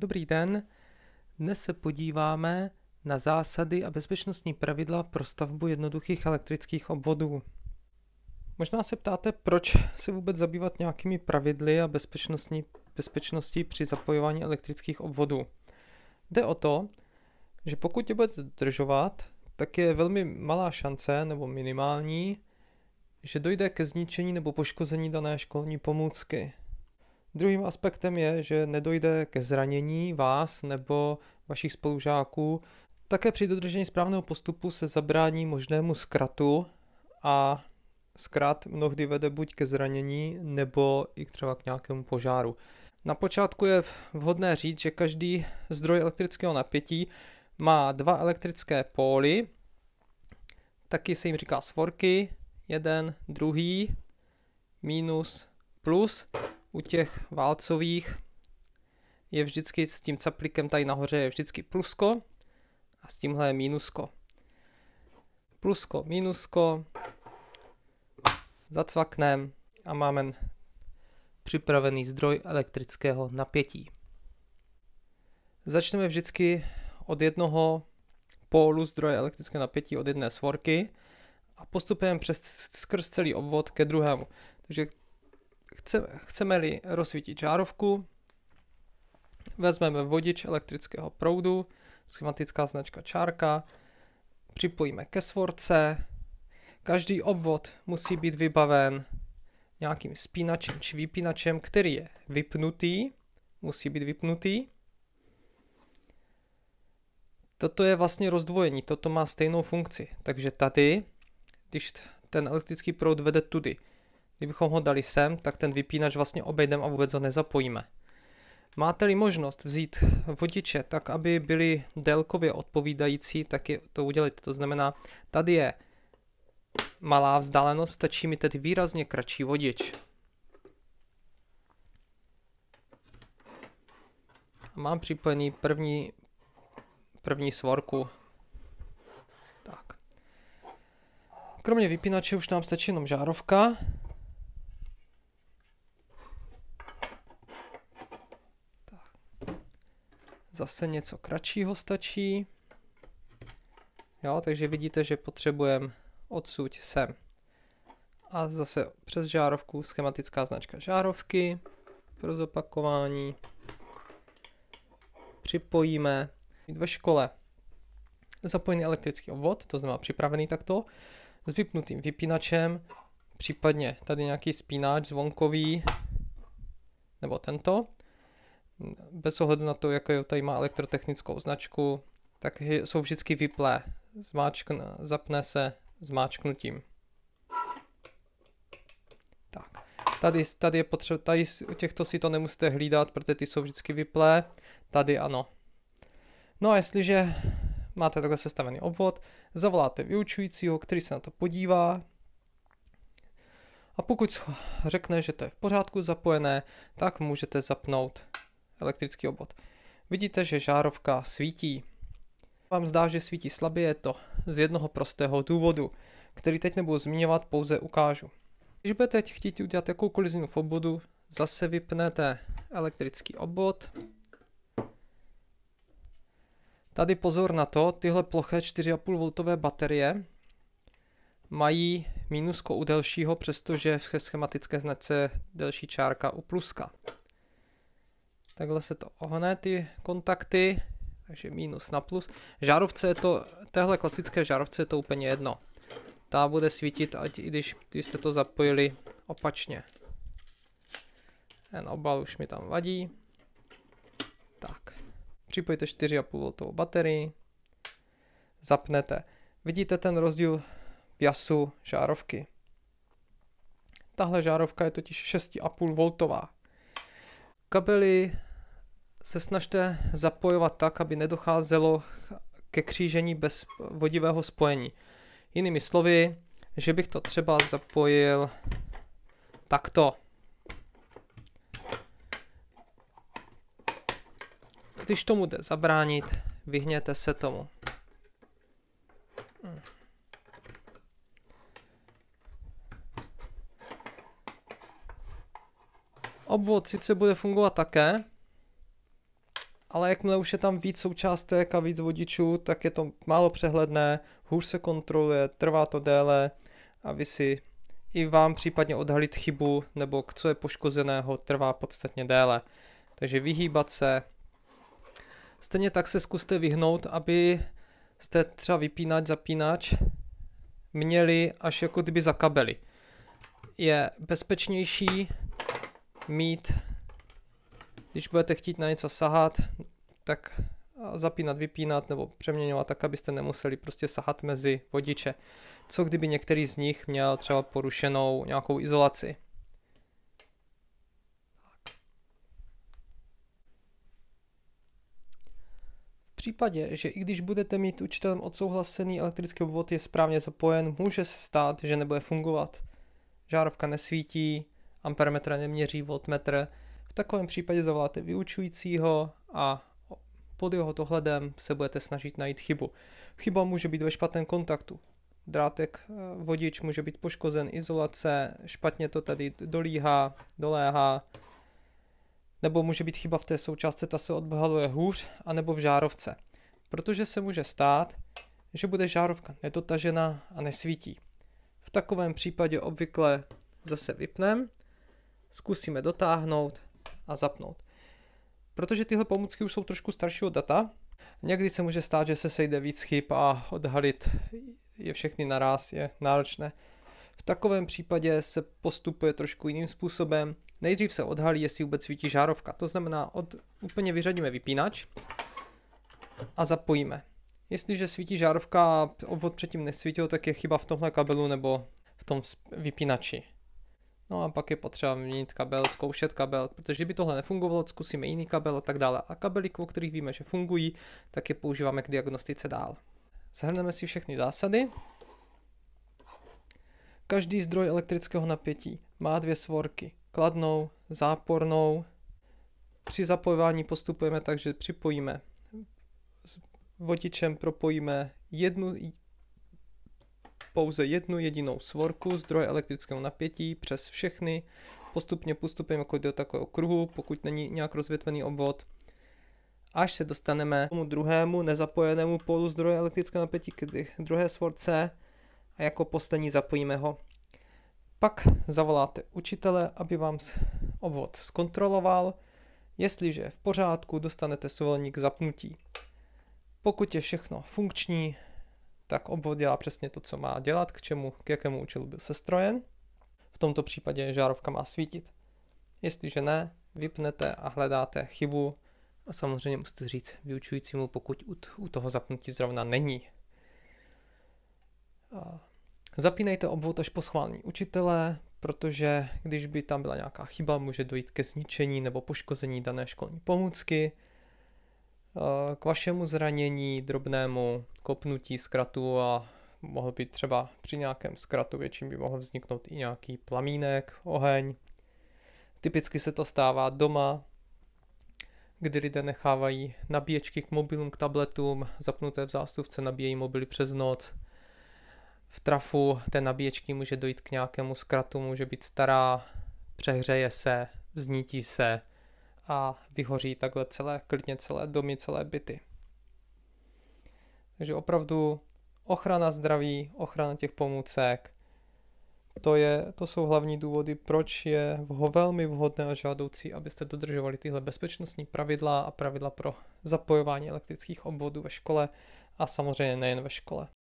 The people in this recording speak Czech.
Dobrý den. Dnes se podíváme na zásady a bezpečnostní pravidla pro stavbu jednoduchých elektrických obvodů. Možná se ptáte, proč se vůbec zabývat nějakými pravidly a bezpečnostní, bezpečností při zapojování elektrických obvodů. Jde o to, že pokud je budete dodržovat, tak je velmi malá šance, nebo minimální, že dojde ke zničení nebo poškození dané školní pomůcky. Druhým aspektem je, že nedojde ke zranění vás nebo vašich spolužáků. Také při dodržení správného postupu se zabrání možnému zkratu a zkrat mnohdy vede buď ke zranění nebo i třeba k nějakému požáru. Na počátku je vhodné říct, že každý zdroj elektrického napětí má dva elektrické póly, taky se jim říká svorky, jeden, druhý, minus, plus u těch válcových je vždycky s tím caplikem tady nahoře je vždycky plusko a s tímhle je mínusko. Plusko, mínusko, zacvaknem a máme připravený zdroj elektrického napětí. Začneme vždycky od jednoho pólu zdroje elektrického napětí od jedné svorky a postupujeme přes, skrz celý obvod ke druhému. Takže Chce, chceme-li rozsvítit žárovku, vezmeme vodič elektrického proudu, schematická značka čárka, připojíme ke svorce. Každý obvod musí být vybaven nějakým spínačem či vypínačem, který je vypnutý, musí být vypnutý. Toto je vlastně rozdvojení, toto má stejnou funkci. Takže tady, když ten elektrický proud vede tudy, Kdybychom ho dali sem, tak ten vypínač vlastně obejdeme a vůbec ho nezapojíme. Máte-li možnost vzít vodiče tak, aby byly délkově odpovídající, tak je to udělejte. To znamená, tady je malá vzdálenost, stačí mi tedy výrazně kratší vodič. A mám připojený první, první svorku. Tak. Kromě vypínače už nám stačí jenom žárovka. Zase něco kratšího stačí. Jo, takže vidíte, že potřebujeme odsud sem. A zase přes žárovku schematická značka žárovky pro zopakování. Připojíme ve škole zapojený elektrický obvod, to znamená připravený takto, s vypnutým vypínačem, případně tady nějaký spínač zvonkový, nebo tento bez ohledu na to, jaké tady má elektrotechnickou značku, tak jsou vždycky vyplé. Zmáčkn, zapne se zmáčknutím. Tak. Tady, tady je potřeba, tady u těchto si to nemusíte hlídat, protože ty jsou vždycky vyplé. Tady ano. No a jestliže máte takhle sestavený obvod, zavoláte vyučujícího, který se na to podívá, a pokud řekne, že to je v pořádku zapojené, tak můžete zapnout elektrický obvod. Vidíte, že žárovka svítí. Vám zdá, že svítí slabě, je to z jednoho prostého důvodu, který teď nebudu zmiňovat, pouze ukážu. Když budete chtít udělat jakoukoliv změnu v obvodu, zase vypnete elektrický obvod. Tady pozor na to, tyhle ploché 4,5 V baterie mají mínusko u delšího, přestože v schematické značce delší čárka u pluska. Takhle se to ohne ty kontakty, takže minus na plus. Žárovce je to, téhle klasické žárovce je to úplně jedno. Ta bude svítit, ať i když jste to zapojili opačně. Ten obal už mi tam vadí. Tak. Připojte 4,5 V baterii. Zapnete. Vidíte ten rozdíl v jasu žárovky. Tahle žárovka je totiž 6,5 V. Kabely se snažte zapojovat tak, aby nedocházelo ke křížení bez vodivého spojení. Jinými slovy, že bych to třeba zapojil takto. Když tomu jde zabránit, vyhněte se tomu. Obvod sice bude fungovat také, ale jakmile už je tam víc součástek a víc vodičů, tak je to málo přehledné, hůř se kontroluje, trvá to déle a vy si i vám případně odhalit chybu nebo co je poškozeného trvá podstatně déle. Takže vyhýbat se. Stejně tak se zkuste vyhnout, aby jste třeba vypínač, zapínač měli až jako kdyby za kabely. Je bezpečnější mít když budete chtít na něco sahat, tak zapínat, vypínat nebo přeměňovat tak, abyste nemuseli prostě sahat mezi vodiče. Co kdyby některý z nich měl třeba porušenou nějakou izolaci? V případě, že i když budete mít učitelem odsouhlasený elektrický obvod je správně zapojen, může se stát, že nebude fungovat. Žárovka nesvítí, ampermetr neměří voltmetr, v takovém případě zavoláte vyučujícího a pod jeho dohledem se budete snažit najít chybu. Chyba může být ve špatném kontaktu. Drátek eh, vodič může být poškozen, izolace, špatně to tady dolíhá, doléhá, nebo může být chyba v té součástce, ta se odhaluje hůř, anebo v žárovce. Protože se může stát, že bude žárovka nedotažena a nesvítí. V takovém případě obvykle zase vypneme, zkusíme dotáhnout a zapnout. Protože tyhle pomůcky už jsou trošku staršího data, někdy se může stát, že se sejde víc chyb a odhalit je všechny naraz je náročné. V takovém případě se postupuje trošku jiným způsobem. Nejdřív se odhalí, jestli vůbec svítí žárovka. To znamená, od, úplně vyřadíme vypínač a zapojíme. Jestliže svítí žárovka a obvod předtím nesvítil, tak je chyba v tomhle kabelu nebo v tom vypínači. No a pak je potřeba měnit kabel, zkoušet kabel, protože kdyby tohle nefungovalo, zkusíme jiný kabel a tak dále. A kabely, o kterých víme, že fungují, tak je používáme k diagnostice dál. Zahrneme si všechny zásady. Každý zdroj elektrického napětí má dvě svorky, kladnou, zápornou. Při zapojování postupujeme tak, že připojíme s vodičem propojíme jednu pouze jednu jedinou svorku, zdroje elektrického napětí přes všechny, postupně postupujeme jako do takového kruhu, pokud není nějak rozvětvený obvod, až se dostaneme k tomu druhému nezapojenému polu zdroje elektrického napětí, k druhé svorce a jako poslední zapojíme ho. Pak zavoláte učitele, aby vám obvod zkontroloval, jestliže v pořádku dostanete svolení k zapnutí. Pokud je všechno funkční, tak obvod dělá přesně to, co má dělat, k čemu, k jakému účelu byl sestrojen. V tomto případě žárovka má svítit. Jestliže ne, vypnete a hledáte chybu a samozřejmě musíte říct vyučujícímu, pokud u toho zapnutí zrovna není. Zapínejte obvod až po schválení učitele, protože když by tam byla nějaká chyba, může dojít ke zničení nebo poškození dané školní pomůcky, Eh, k vašemu zranění, drobnému kopnutí zkratu a mohl být třeba při nějakém zkratu větším by mohl vzniknout i nějaký plamínek, oheň. Typicky se to stává doma, kdy lidé nechávají nabíječky k mobilům, k tabletům, zapnuté v zástupce nabíjejí mobily přes noc. V trafu té nabíječky může dojít k nějakému zkratu, může být stará, přehřeje se, vznítí se, a vyhoří takhle celé, klidně celé domy, celé byty. Takže opravdu ochrana zdraví, ochrana těch pomůcek, to, je, to jsou hlavní důvody, proč je velmi vhodné a žádoucí, abyste dodržovali tyhle bezpečnostní pravidla a pravidla pro zapojování elektrických obvodů ve škole a samozřejmě nejen ve škole.